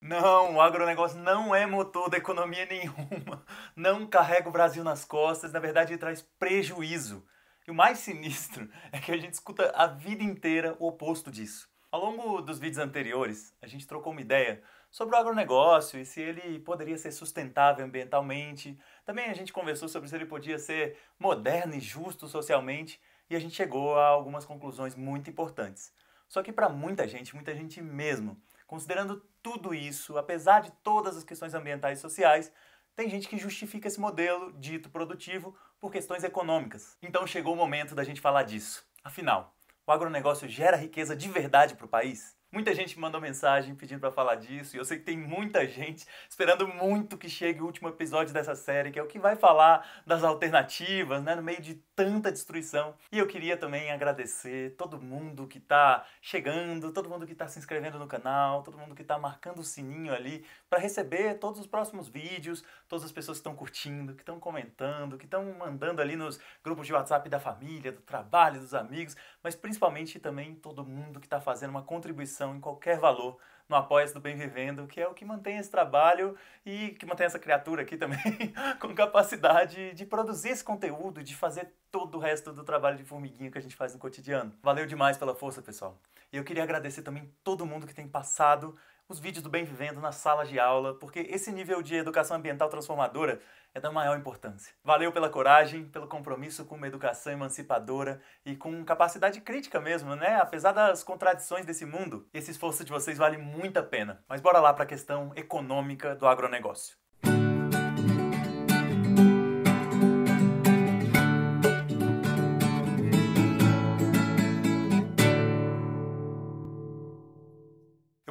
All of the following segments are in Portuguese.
Não, o agronegócio não é motor da economia nenhuma. Não carrega o Brasil nas costas, na verdade, ele traz prejuízo. E o mais sinistro é que a gente escuta a vida inteira o oposto disso. Ao longo dos vídeos anteriores, a gente trocou uma ideia sobre o agronegócio e se ele poderia ser sustentável ambientalmente. Também a gente conversou sobre se ele podia ser moderno e justo socialmente. E a gente chegou a algumas conclusões muito importantes. Só que para muita gente, muita gente mesmo, Considerando tudo isso, apesar de todas as questões ambientais e sociais, tem gente que justifica esse modelo dito produtivo por questões econômicas. Então chegou o momento da gente falar disso. Afinal, o agronegócio gera riqueza de verdade para o país? Muita gente me mandou mensagem pedindo para falar disso, e eu sei que tem muita gente esperando muito que chegue o último episódio dessa série, que é o que vai falar das alternativas, né, no meio de tanta destruição. E eu queria também agradecer todo mundo que está chegando, todo mundo que está se inscrevendo no canal, todo mundo que está marcando o sininho ali para receber todos os próximos vídeos, todas as pessoas que estão curtindo, que estão comentando, que estão mandando ali nos grupos de WhatsApp da família, do trabalho, dos amigos, mas principalmente também todo mundo que está fazendo uma contribuição em qualquer valor no Apoia-se do Bem Vivendo, que é o que mantém esse trabalho e que mantém essa criatura aqui também com capacidade de produzir esse conteúdo, de fazer todo o resto do trabalho de formiguinha que a gente faz no cotidiano. Valeu demais pela força, pessoal. E eu queria agradecer também todo mundo que tem passado os vídeos do Bem Vivendo nas salas de aula, porque esse nível de educação ambiental transformadora é da maior importância. Valeu pela coragem, pelo compromisso com uma educação emancipadora e com capacidade crítica mesmo, né? Apesar das contradições desse mundo, esse esforço de vocês vale muito a pena. Mas bora lá para a questão econômica do agronegócio.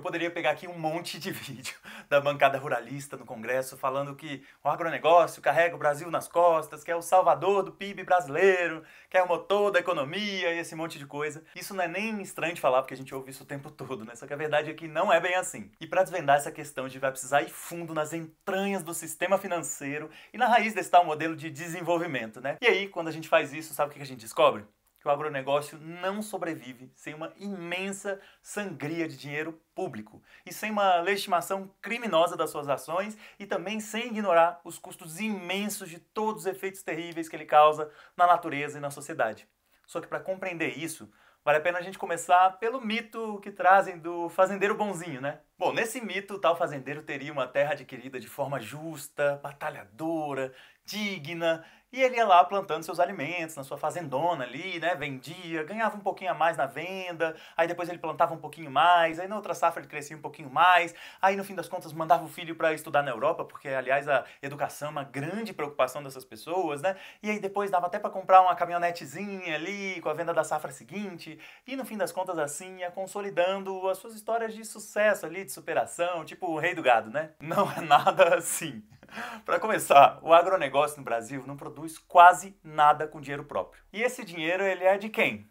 poderia pegar aqui um monte de vídeo da bancada ruralista no Congresso falando que o agronegócio carrega o Brasil nas costas, que é o salvador do PIB brasileiro, que é o motor da economia e esse monte de coisa. Isso não é nem estranho de falar, porque a gente ouve isso o tempo todo, né? Só que a verdade é que não é bem assim. E para desvendar essa questão, a gente vai precisar ir fundo nas entranhas do sistema financeiro e na raiz desse tal modelo de desenvolvimento, né? E aí, quando a gente faz isso, sabe o que a gente descobre? que o agronegócio não sobrevive sem uma imensa sangria de dinheiro público e sem uma legitimação criminosa das suas ações e também sem ignorar os custos imensos de todos os efeitos terríveis que ele causa na natureza e na sociedade. Só que para compreender isso, vale a pena a gente começar pelo mito que trazem do fazendeiro bonzinho, né? Bom, nesse mito, o tal fazendeiro teria uma terra adquirida de forma justa, batalhadora, digna e ele ia lá plantando seus alimentos na sua fazendona ali, né? Vendia, ganhava um pouquinho a mais na venda, aí depois ele plantava um pouquinho mais, aí na outra safra ele crescia um pouquinho mais, aí no fim das contas mandava o filho para estudar na Europa, porque aliás a educação é uma grande preocupação dessas pessoas, né? E aí depois dava até para comprar uma caminhonetezinha ali com a venda da safra seguinte, e no fim das contas assim ia consolidando as suas histórias de sucesso ali, de superação, tipo o rei do gado, né? Não é nada assim. Para começar, o agronegócio no Brasil não produz quase nada com dinheiro próprio. E esse dinheiro ele é de quem?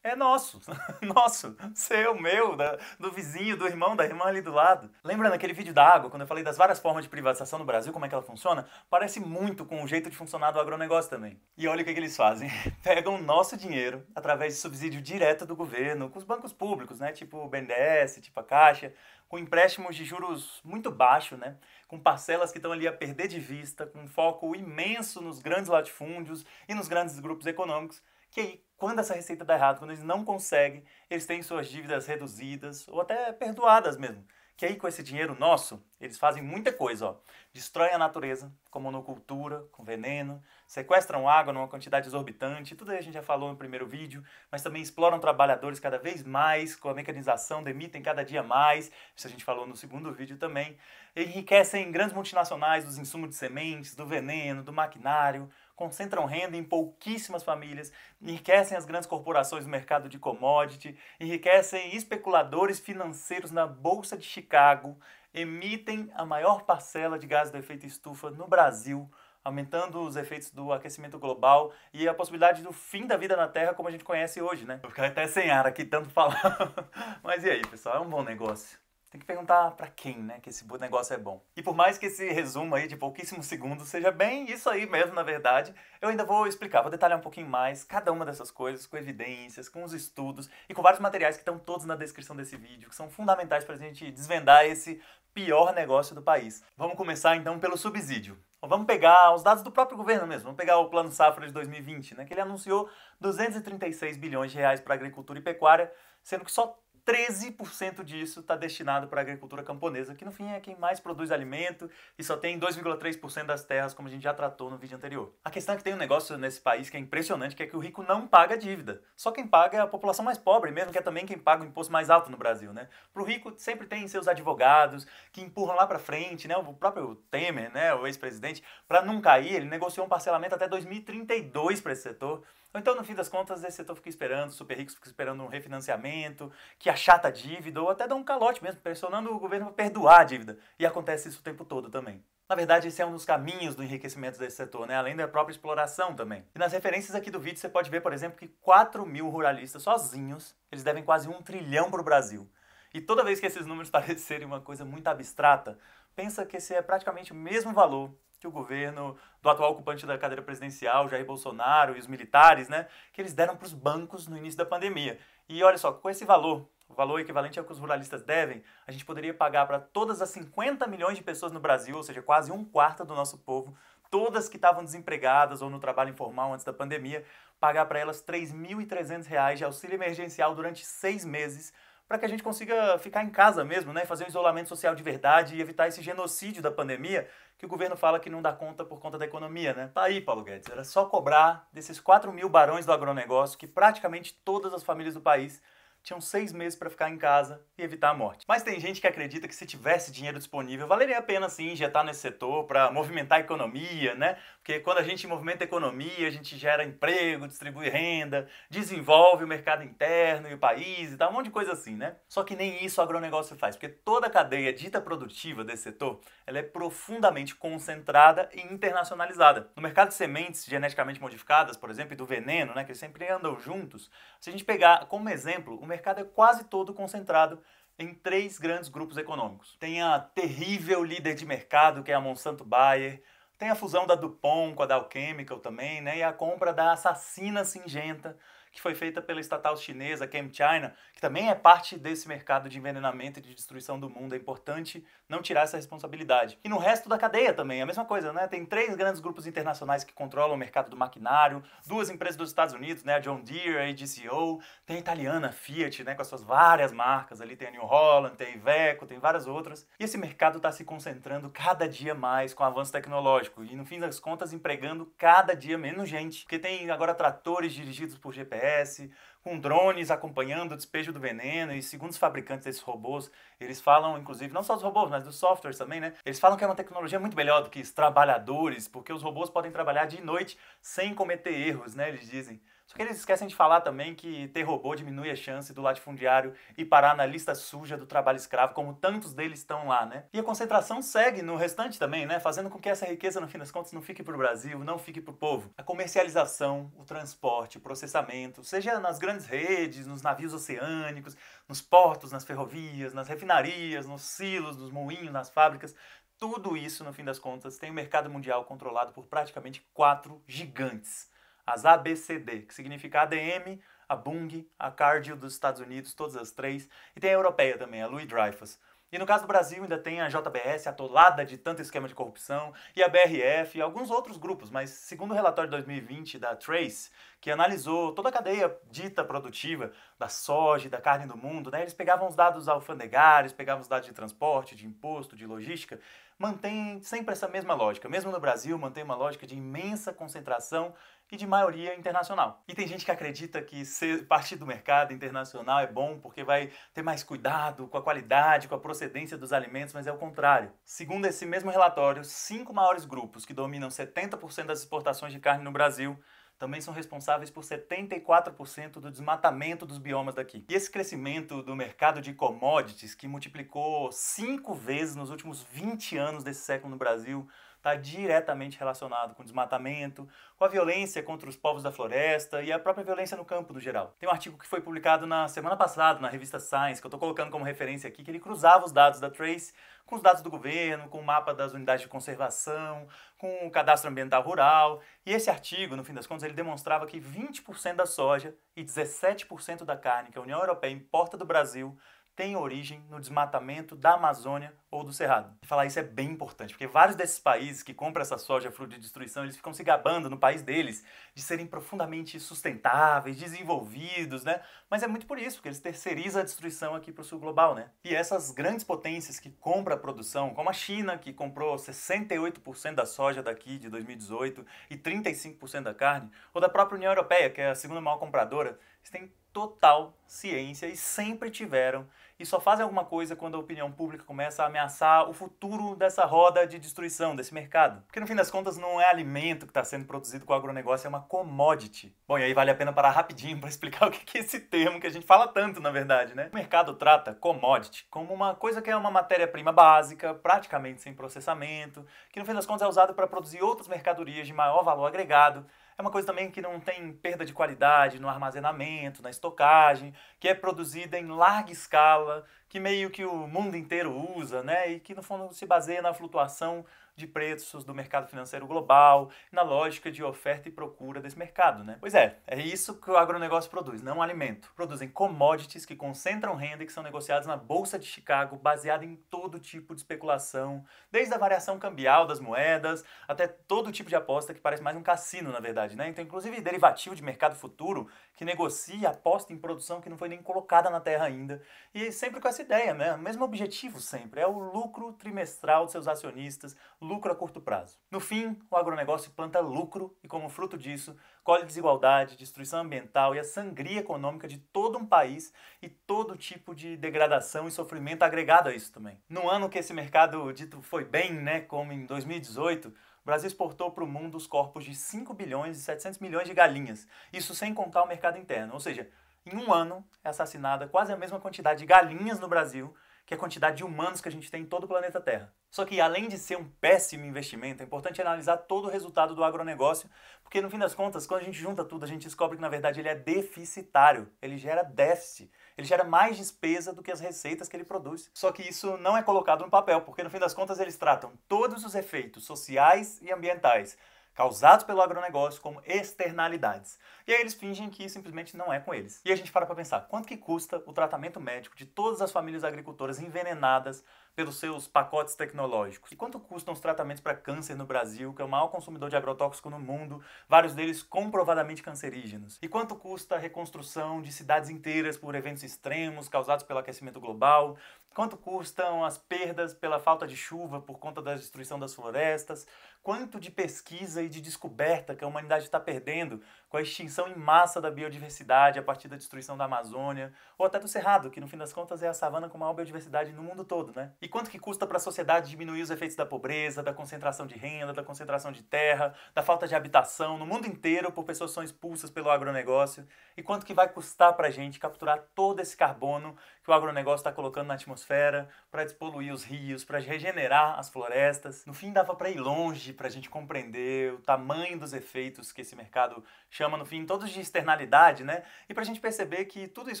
É nosso, nosso, seu, meu, da, do vizinho, do irmão, da irmã ali do lado. Lembra naquele vídeo da água, quando eu falei das várias formas de privatização no Brasil, como é que ela funciona? Parece muito com o jeito de funcionar do agronegócio também. E olha o que, que eles fazem: pegam nosso dinheiro através de subsídio direto do governo, com os bancos públicos, né? Tipo o BNDES, tipo a Caixa, com empréstimos de juros muito baixos, né? com parcelas que estão ali a perder de vista, com um foco imenso nos grandes latifúndios e nos grandes grupos econômicos, que aí, quando essa receita dá errado, quando eles não conseguem, eles têm suas dívidas reduzidas ou até perdoadas mesmo. Que aí, com esse dinheiro nosso, eles fazem muita coisa. Ó. Destroem a natureza, com monocultura, com veneno, sequestram água numa quantidade exorbitante, tudo aí a gente já falou no primeiro vídeo, mas também exploram trabalhadores cada vez mais, com a mecanização, demitem cada dia mais, isso a gente falou no segundo vídeo também. Enriquecem grandes multinacionais dos insumos de sementes, do veneno, do maquinário, concentram renda em pouquíssimas famílias, enriquecem as grandes corporações do mercado de commodity, enriquecem especuladores financeiros na Bolsa de Chicago, emitem a maior parcela de gases do efeito estufa no Brasil, aumentando os efeitos do aquecimento global e a possibilidade do fim da vida na Terra como a gente conhece hoje, né? Vou ficar até sem ar aqui tanto falar. Mas e aí, pessoal? É um bom negócio. Tem que perguntar para quem, né, que esse negócio é bom. E por mais que esse resumo aí de pouquíssimos segundos seja bem isso aí mesmo, na verdade, eu ainda vou explicar, vou detalhar um pouquinho mais cada uma dessas coisas, com evidências, com os estudos e com vários materiais que estão todos na descrição desse vídeo, que são fundamentais para a gente desvendar esse pior negócio do país. Vamos começar então pelo subsídio. Vamos pegar os dados do próprio governo mesmo, vamos pegar o Plano Safra de 2020, né, que ele anunciou 236 bilhões de reais para agricultura e pecuária, sendo que só 13% disso está destinado para a agricultura camponesa, que no fim é quem mais produz alimento e só tem 2,3% das terras, como a gente já tratou no vídeo anterior. A questão é que tem um negócio nesse país que é impressionante, que é que o rico não paga dívida. Só quem paga é a população mais pobre, mesmo que é também quem paga o imposto mais alto no Brasil, né? Para o rico sempre tem seus advogados que empurram lá para frente, né? O próprio Temer, né, o ex-presidente, para não cair, ele negociou um parcelamento até 2032 para esse setor. então, no fim das contas, esse setor fica esperando, super ricos fica esperando um refinanciamento, que que achata a dívida, ou até dá um calote mesmo, pressionando o governo para perdoar a dívida. E acontece isso o tempo todo também. Na verdade, esse é um dos caminhos do enriquecimento desse setor, né? além da própria exploração também. E nas referências aqui do vídeo, você pode ver, por exemplo, que 4 mil ruralistas sozinhos, eles devem quase um trilhão para o Brasil. E toda vez que esses números parecerem uma coisa muito abstrata, pensa que esse é praticamente o mesmo valor que o governo do atual ocupante da cadeira presidencial, Jair Bolsonaro e os militares, né, que eles deram para os bancos no início da pandemia. E olha só, com esse valor, o valor equivalente ao que os ruralistas devem, a gente poderia pagar para todas as 50 milhões de pessoas no Brasil, ou seja, quase um quarto do nosso povo, todas que estavam desempregadas ou no trabalho informal antes da pandemia, pagar para elas R$ 3.300 de auxílio emergencial durante seis meses, para que a gente consiga ficar em casa mesmo, né? fazer um isolamento social de verdade e evitar esse genocídio da pandemia que o governo fala que não dá conta por conta da economia. Né? Tá aí, Paulo Guedes, era só cobrar desses 4 mil barões do agronegócio que praticamente todas as famílias do país tinham seis meses para ficar em casa e evitar a morte. Mas tem gente que acredita que se tivesse dinheiro disponível, valeria a pena sim injetar nesse setor para movimentar a economia, né? Porque quando a gente movimenta a economia, a gente gera emprego, distribui renda, desenvolve o mercado interno e o país e tal, um monte de coisa assim, né? Só que nem isso o agronegócio faz, porque toda a cadeia dita produtiva desse setor, ela é profundamente concentrada e internacionalizada. No mercado de sementes geneticamente modificadas, por exemplo, e do veneno, né, que sempre andam juntos, se a gente pegar como exemplo, o mercado é quase todo concentrado em três grandes grupos econômicos. Tem a terrível líder de mercado, que é a Monsanto Bayer, tem a fusão da Dupont com a da Alchemical também, né? E a compra da Assassina Singenta que foi feita pela estatal chinesa ChemChina, que também é parte desse mercado de envenenamento e de destruição do mundo. É importante não tirar essa responsabilidade. E no resto da cadeia também, a mesma coisa, né? Tem três grandes grupos internacionais que controlam o mercado do maquinário, duas empresas dos Estados Unidos, né? A John Deere, a AGCO, tem a italiana Fiat, né? Com as suas várias marcas ali, tem a New Holland, tem a Iveco, tem várias outras. E esse mercado está se concentrando cada dia mais com o avanço tecnológico e, no fim das contas, empregando cada dia menos gente. Porque tem agora tratores dirigidos por GPS GPS, com drones acompanhando o despejo do veneno, e segundo os fabricantes desses robôs, eles falam, inclusive, não só dos robôs, mas dos softwares também, né? Eles falam que é uma tecnologia muito melhor do que os trabalhadores, porque os robôs podem trabalhar de noite sem cometer erros, né? Eles dizem. Só que eles esquecem de falar também que ter robô diminui a chance do latifundiário e parar na lista suja do trabalho escravo, como tantos deles estão lá, né? E a concentração segue no restante também, né? Fazendo com que essa riqueza, no fim das contas, não fique para o Brasil, não fique para o povo. A comercialização, o transporte, o processamento, seja nas grandes redes, nos navios oceânicos, nos portos, nas ferrovias, nas refinarias, nos silos, nos moinhos, nas fábricas, tudo isso, no fim das contas, tem o mercado mundial controlado por praticamente quatro gigantes as ABCD, que significa ADM, a Bung, a Cardio dos Estados Unidos, todas as três, e tem a europeia também, a Louis Dreyfus. E no caso do Brasil ainda tem a JBS, atolada de tanto esquema de corrupção, e a BRF e alguns outros grupos, mas segundo o relatório de 2020 da Trace, que analisou toda a cadeia dita produtiva da soja e da carne do mundo, né, eles pegavam os dados alfandegários, pegavam os dados de transporte, de imposto, de logística, mantém sempre essa mesma lógica. Mesmo no Brasil, mantém uma lógica de imensa concentração e de maioria internacional. E tem gente que acredita que ser parte do mercado internacional é bom porque vai ter mais cuidado com a qualidade, com a procedência dos alimentos, mas é o contrário. Segundo esse mesmo relatório, cinco maiores grupos que dominam 70% das exportações de carne no Brasil também são responsáveis por 74% do desmatamento dos biomas daqui. E esse crescimento do mercado de commodities, que multiplicou cinco vezes nos últimos 20 anos desse século no Brasil, está diretamente relacionado com desmatamento, com a violência contra os povos da floresta e a própria violência no campo no geral. Tem um artigo que foi publicado na semana passada na revista Science, que eu estou colocando como referência aqui, que ele cruzava os dados da Trace com os dados do governo, com o mapa das unidades de conservação, com o cadastro ambiental rural. E esse artigo, no fim das contas, ele demonstrava que 20% da soja e 17% da carne que a União Europeia importa do Brasil tem origem no desmatamento da Amazônia ou do Cerrado. falar isso é bem importante, porque vários desses países que compram essa soja fruto de destruição, eles ficam se gabando no país deles de serem profundamente sustentáveis, desenvolvidos, né? Mas é muito por isso, porque eles terceirizam a destruição aqui para o sul global, né? E essas grandes potências que compram a produção, como a China, que comprou 68% da soja daqui de 2018 e 35% da carne, ou da própria União Europeia, que é a segunda maior compradora, eles têm total ciência e sempre tiveram e só fazem alguma coisa quando a opinião pública começa a ameaçar o futuro dessa roda de destruição, desse mercado. Porque no fim das contas não é alimento que está sendo produzido com o agronegócio, é uma commodity. Bom, e aí vale a pena parar rapidinho para explicar o que é esse termo que a gente fala tanto, na verdade, né? O mercado trata commodity como uma coisa que é uma matéria-prima básica, praticamente sem processamento, que no fim das contas é usado para produzir outras mercadorias de maior valor agregado, é uma coisa também que não tem perda de qualidade no armazenamento, na estocagem, que é produzida em larga escala, que meio que o mundo inteiro usa, né? E que no fundo se baseia na flutuação de preços do mercado financeiro global, na lógica de oferta e procura desse mercado, né? Pois é, é isso que o agronegócio produz, não alimento. Produzem commodities que concentram renda e que são negociadas na Bolsa de Chicago, baseada em todo tipo de especulação, desde a variação cambial das moedas até todo tipo de aposta que parece mais um cassino, na verdade, né? Então, inclusive derivativo de mercado futuro que negocia aposta em produção que não foi nem colocada na terra ainda. E sempre com essa ideia, né? O mesmo objetivo sempre, é o lucro trimestral dos seus acionistas, lucro a curto prazo. No fim, o agronegócio planta lucro e, como fruto disso, colhe desigualdade, destruição ambiental e a sangria econômica de todo um país e todo tipo de degradação e sofrimento agregado a isso também. No ano que esse mercado dito foi bem, né, como em 2018, o Brasil exportou para o mundo os corpos de 5 bilhões e 700 milhões de galinhas, isso sem contar o mercado interno. Ou seja, em um ano é assassinada quase a mesma quantidade de galinhas no Brasil que é a quantidade de humanos que a gente tem em todo o planeta Terra. Só que além de ser um péssimo investimento, é importante analisar todo o resultado do agronegócio, porque no fim das contas, quando a gente junta tudo, a gente descobre que na verdade ele é deficitário, ele gera déficit, ele gera mais despesa do que as receitas que ele produz. Só que isso não é colocado no papel, porque no fim das contas eles tratam todos os efeitos sociais e ambientais causados pelo agronegócio como externalidades. E aí eles fingem que simplesmente não é com eles. E a gente para para pensar, quanto que custa o tratamento médico de todas as famílias agricultoras envenenadas pelos seus pacotes tecnológicos? E quanto custam os tratamentos para câncer no Brasil, que é o maior consumidor de agrotóxico no mundo, vários deles comprovadamente cancerígenos? E quanto custa a reconstrução de cidades inteiras por eventos extremos causados pelo aquecimento global? Quanto custam as perdas pela falta de chuva por conta da destruição das florestas? Quanto de pesquisa e de descoberta que a humanidade está perdendo com a extinção em massa da biodiversidade a partir da destruição da Amazônia, ou até do Cerrado, que no fim das contas é a savana com maior biodiversidade no mundo todo, né? E quanto que custa para a sociedade diminuir os efeitos da pobreza, da concentração de renda, da concentração de terra, da falta de habitação no mundo inteiro por pessoas que são expulsas pelo agronegócio? E quanto que vai custar para a gente capturar todo esse carbono que o agronegócio está colocando na atmosfera para despoluir os rios, para regenerar as florestas. No fim, dava para ir longe para a gente compreender o tamanho dos efeitos que esse mercado chama, no fim, todos de externalidade, né? E para a gente perceber que tudo isso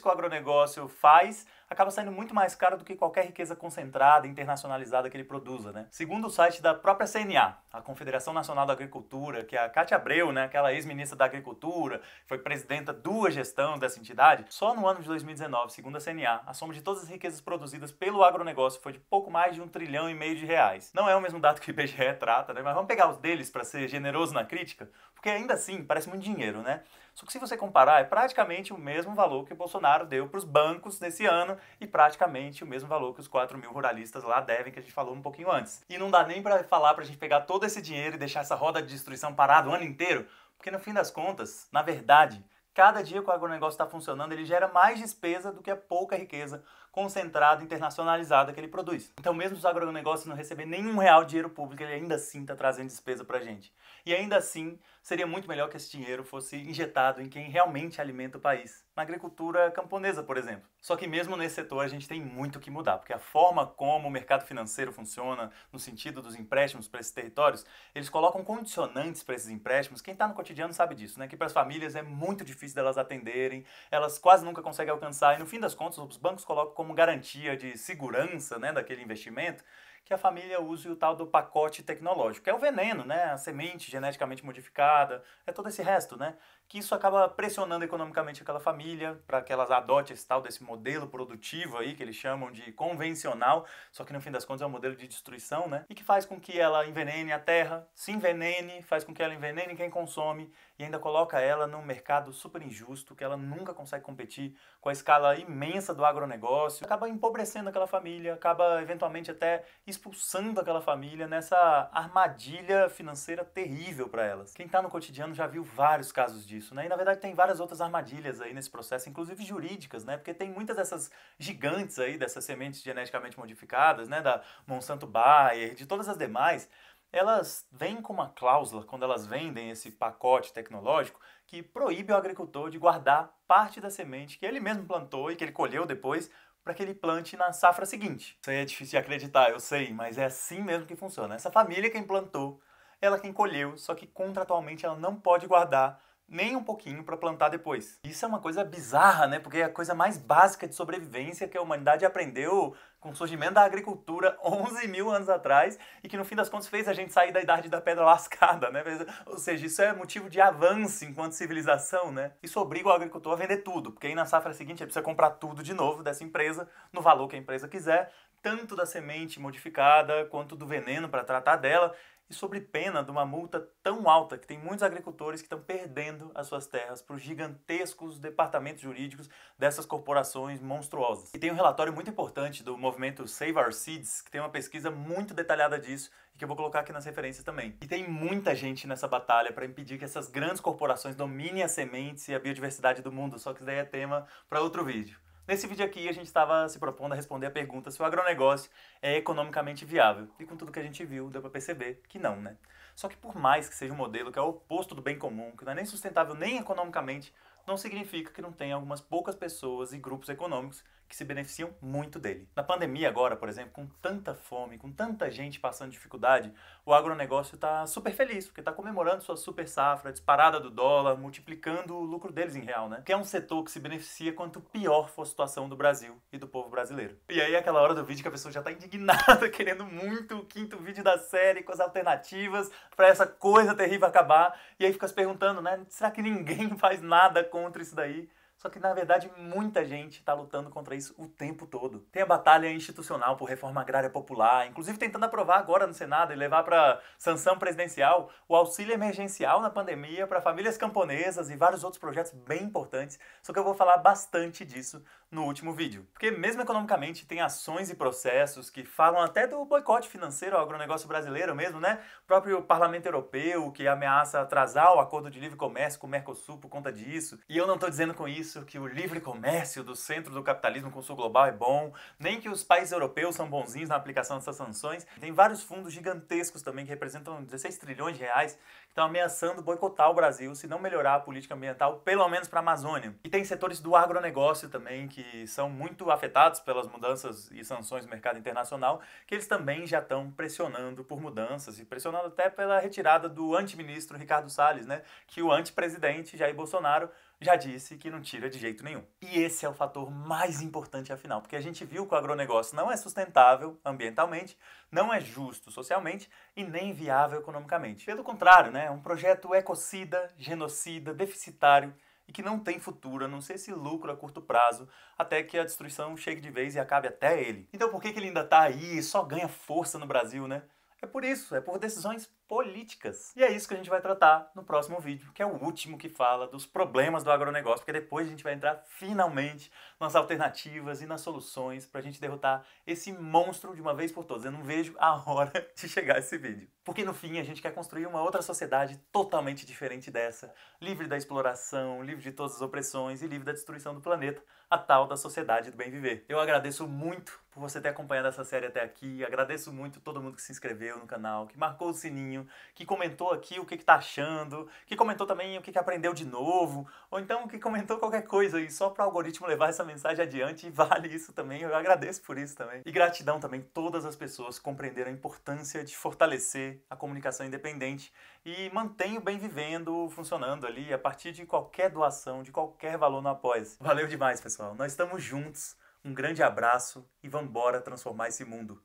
que o agronegócio faz acaba saindo muito mais caro do que qualquer riqueza concentrada internacionalizada que ele produza, né? Segundo o site da própria CNA, a Confederação Nacional da Agricultura, que é a Cátia Abreu, né, aquela ex-ministra da Agricultura, foi presidenta duas gestão dessa entidade, só no ano de 2019, segundo a CNA, a soma de todas as riquezas produzidas pelo agronegócio foi de pouco mais de um trilhão e meio de reais. Não é o mesmo dado que o IBGE trata, né? Mas vamos pegar os deles para ser generoso na crítica, porque ainda assim parece muito dinheiro, né? Só que se você comparar, é praticamente o mesmo valor que o Bolsonaro deu para os bancos nesse ano e praticamente o mesmo valor que os 4 mil ruralistas lá devem, que a gente falou um pouquinho antes. E não dá nem para falar para a gente pegar todo esse dinheiro e deixar essa roda de destruição parada o ano inteiro, porque no fim das contas, na verdade, cada dia que o agronegócio está funcionando, ele gera mais despesa do que a pouca riqueza concentrada, internacionalizada que ele produz. Então, mesmo os agronegócios não receber nenhum real de dinheiro público, ele ainda assim está trazendo despesa para a gente. E ainda assim, seria muito melhor que esse dinheiro fosse injetado em quem realmente alimenta o país, na agricultura camponesa, por exemplo. Só que mesmo nesse setor a gente tem muito que mudar, porque a forma como o mercado financeiro funciona, no sentido dos empréstimos para esses territórios, eles colocam condicionantes para esses empréstimos. Quem está no cotidiano sabe disso, né? Que para as famílias é muito difícil delas atenderem, elas quase nunca conseguem alcançar, e no fim das contas, os bancos colocam como garantia de segurança né, daquele investimento que a família use o tal do pacote tecnológico. É o veneno, né? A semente geneticamente modificada, é todo esse resto, né? que isso acaba pressionando economicamente aquela família para que elas adotem esse tal desse modelo produtivo aí que eles chamam de convencional, só que no fim das contas é um modelo de destruição, né? E que faz com que ela envenene a terra, se envenene, faz com que ela envenene quem consome e ainda coloca ela num mercado super injusto que ela nunca consegue competir com a escala imensa do agronegócio, acaba empobrecendo aquela família, acaba eventualmente até expulsando aquela família nessa armadilha financeira terrível para elas. Quem está no cotidiano já viu vários casos disso disso, né? E na verdade tem várias outras armadilhas aí nesse processo, inclusive jurídicas, né? Porque tem muitas dessas gigantes aí, dessas sementes geneticamente modificadas, né? Da Monsanto Bayer, de todas as demais, elas vêm com uma cláusula, quando elas vendem esse pacote tecnológico, que proíbe o agricultor de guardar parte da semente que ele mesmo plantou e que ele colheu depois para que ele plante na safra seguinte. Isso aí é difícil de acreditar, eu sei, mas é assim mesmo que funciona. Essa família que implantou, ela quem colheu, só que contratualmente ela não pode guardar nem um pouquinho para plantar depois. Isso é uma coisa bizarra, né? Porque é a coisa mais básica de sobrevivência que a humanidade aprendeu com o surgimento da agricultura 11 mil anos atrás e que no fim das contas fez a gente sair da idade da pedra lascada, né? Ou seja, isso é motivo de avanço enquanto civilização, né? Isso obriga o agricultor a vender tudo, porque aí na safra seguinte ele precisa comprar tudo de novo dessa empresa, no valor que a empresa quiser, tanto da semente modificada quanto do veneno para tratar dela e sobre pena de uma multa tão alta que tem muitos agricultores que estão perdendo as suas terras para os gigantescos departamentos jurídicos dessas corporações monstruosas. E tem um relatório muito importante do movimento Save Our Seeds, que tem uma pesquisa muito detalhada disso e que eu vou colocar aqui nas referências também. E tem muita gente nessa batalha para impedir que essas grandes corporações dominem as sementes e a biodiversidade do mundo, só que isso daí é tema para outro vídeo. Nesse vídeo aqui, a gente estava se propondo a responder a pergunta se o agronegócio é economicamente viável. E com tudo que a gente viu, deu para perceber que não, né? Só que por mais que seja um modelo que é o oposto do bem comum, que não é nem sustentável nem economicamente, não significa que não tenha algumas poucas pessoas e grupos econômicos que se beneficiam muito dele. Na pandemia agora, por exemplo, com tanta fome, com tanta gente passando dificuldade, o agronegócio está super feliz, porque está comemorando sua super safra, disparada do dólar, multiplicando o lucro deles em real, né? Que é um setor que se beneficia quanto pior for a situação do Brasil e do povo brasileiro. E aí é aquela hora do vídeo que a pessoa já está indignada, querendo muito o quinto vídeo da série com as alternativas para essa coisa terrível acabar, e aí fica se perguntando, né? Será que ninguém faz nada contra isso daí? Só que, na verdade, muita gente está lutando contra isso o tempo todo. Tem a batalha institucional por reforma agrária popular, inclusive tentando aprovar agora no Senado e levar para sanção presidencial o auxílio emergencial na pandemia para famílias camponesas e vários outros projetos bem importantes. Só que eu vou falar bastante disso no último vídeo. Porque, mesmo economicamente, tem ações e processos que falam até do boicote financeiro ao agronegócio brasileiro mesmo, né? O próprio Parlamento Europeu que ameaça atrasar o acordo de livre comércio com o Mercosul por conta disso. E eu não estou dizendo com isso que o livre comércio do centro do capitalismo com o sul global é bom, nem que os países europeus são bonzinhos na aplicação dessas sanções. Tem vários fundos gigantescos também que representam 16 trilhões de reais que estão ameaçando boicotar o Brasil se não melhorar a política ambiental, pelo menos para a Amazônia. E tem setores do agronegócio também que que são muito afetados pelas mudanças e sanções no mercado internacional, que eles também já estão pressionando por mudanças e pressionando até pela retirada do antiministro Ricardo Salles, né, que o antepresidente Jair Bolsonaro já disse que não tira de jeito nenhum. E esse é o fator mais importante afinal, porque a gente viu que o agronegócio não é sustentável ambientalmente, não é justo socialmente e nem viável economicamente. Pelo contrário, né, é um projeto ecocida, genocida, deficitário, e que não tem futuro, a não ser esse lucro a curto prazo, até que a destruição chegue de vez e acabe até ele. Então por que, que ele ainda está aí e só ganha força no Brasil, né? É por isso, é por decisões políticas. E é isso que a gente vai tratar no próximo vídeo, que é o último que fala dos problemas do agronegócio, porque depois a gente vai entrar finalmente nas alternativas e nas soluções para a gente derrotar esse monstro de uma vez por todas. Eu não vejo a hora de chegar esse vídeo. Porque no fim a gente quer construir uma outra sociedade totalmente diferente dessa, livre da exploração, livre de todas as opressões e livre da destruição do planeta a tal da sociedade do bem viver. Eu agradeço muito por você ter acompanhado essa série até aqui. Agradeço muito todo mundo que se inscreveu no canal, que marcou o sininho, que comentou aqui o que, está achando, que comentou também o que, que aprendeu de novo, ou então que comentou qualquer coisa aí, só para o algoritmo levar essa mensagem adiante. E vale isso também, eu agradeço por isso também. E gratidão também todas as pessoas que compreenderam a importância de fortalecer a comunicação independente e mantém o bem vivendo funcionando ali a partir de qualquer doação, de qualquer valor no apoio. Valeu demais, pessoal pessoal. Nós estamos juntos. Um grande abraço e vamos embora transformar esse mundo.